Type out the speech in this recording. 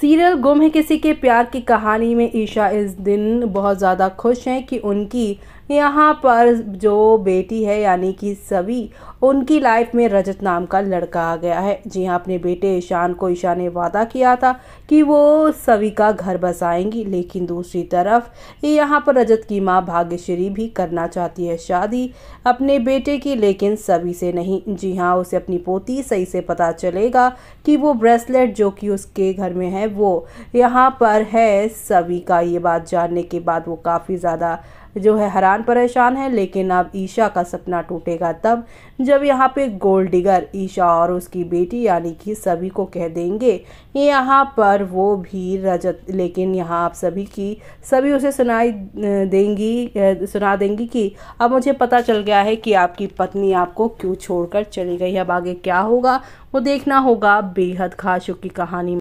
serial गुम है किसी के प्यार की कहानी में ईशा इस दिन बहुत ज़्यादा खुश हैं कि उनकी यहाँ पर जो बेटी है यानी कि सभी उनकी लाइफ में रजत नाम का लड़का आ गया है जी हाँ अपने बेटे ईशान को ईशा ने वादा किया था कि वो सभी का घर बसाएंगी लेकिन दूसरी तरफ यहाँ पर रजत की माँ भाग्यश्री भी करना चाहती है शादी अपने बेटे की लेकिन सभी से नहीं जी हाँ उसे अपनी पोती सही से पता चलेगा कि वो ब्रेसलेट जो कि उसके घर में है वो यहाँ पर है सभी का ये बात जानने के बाद वो काफ़ी ज़्यादा जो है हैरान परेशान है लेकिन अब ईशा का सपना टूटेगा तब जब यहाँ पे गोल्ड डिगर ईशा और उसकी बेटी यानी कि सभी को कह देंगे यहाँ पर वो भी रजत लेकिन यहाँ आप सभी की सभी उसे सुनाई देंगी सुना देंगी कि अब मुझे पता चल गया है कि आपकी पत्नी आपको क्यों छोड़कर चली गई अब आगे क्या होगा वो देखना होगा बेहद खाशुक की कहानी